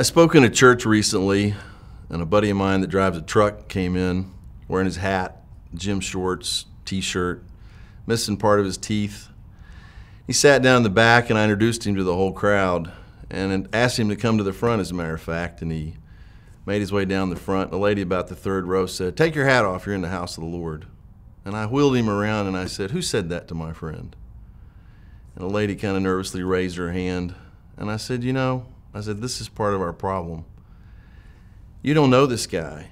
I spoke in a church recently, and a buddy of mine that drives a truck came in wearing his hat, gym shorts, t shirt, missing part of his teeth. He sat down in the back, and I introduced him to the whole crowd and asked him to come to the front, as a matter of fact. And he made his way down the front. A lady about the third row said, Take your hat off, you're in the house of the Lord. And I wheeled him around and I said, Who said that to my friend? And a lady kind of nervously raised her hand. And I said, You know, I said, this is part of our problem. You don't know this guy.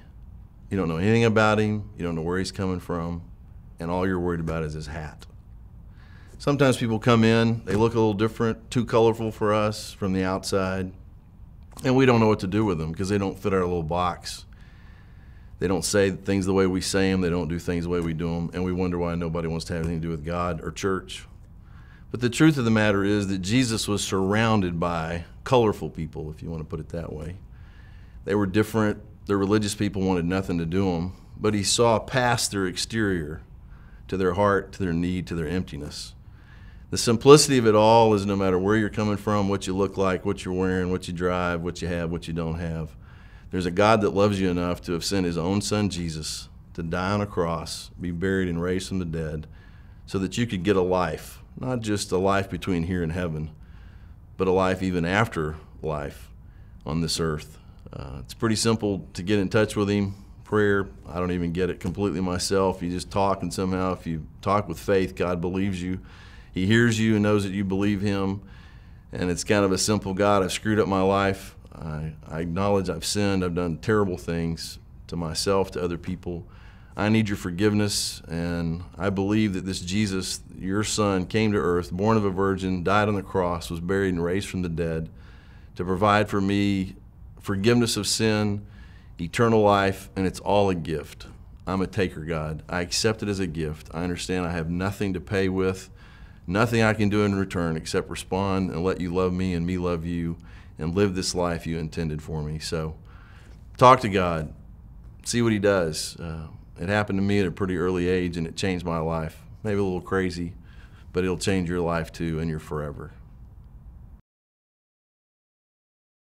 You don't know anything about him. You don't know where he's coming from. And all you're worried about is his hat. Sometimes people come in, they look a little different, too colorful for us from the outside. And we don't know what to do with them because they don't fit our little box. They don't say things the way we say them. They don't do things the way we do them. And we wonder why nobody wants to have anything to do with God or church but the truth of the matter is that Jesus was surrounded by colorful people, if you want to put it that way. They were different. The religious people wanted nothing to do him, but he saw past their exterior to their heart, to their need, to their emptiness. The simplicity of it all is no matter where you're coming from, what you look like, what you're wearing, what you drive, what you have, what you don't have. There's a God that loves you enough to have sent his own son Jesus to die on a cross, be buried and raised from the dead, so that you could get a life, not just a life between here and heaven, but a life even after life on this earth. Uh, it's pretty simple to get in touch with Him. Prayer, I don't even get it completely myself. You just talk, and somehow, if you talk with faith, God believes you. He hears you and knows that you believe Him. And it's kind of a simple God, I've screwed up my life. I, I acknowledge I've sinned. I've done terrible things to myself, to other people. I need your forgiveness, and I believe that this Jesus, your son, came to earth, born of a virgin, died on the cross, was buried, and raised from the dead to provide for me forgiveness of sin, eternal life, and it's all a gift. I'm a taker, God. I accept it as a gift. I understand I have nothing to pay with, nothing I can do in return except respond and let you love me and me love you and live this life you intended for me. So talk to God, see what He does. Uh, it happened to me at a pretty early age and it changed my life. Maybe a little crazy, but it'll change your life too and your forever.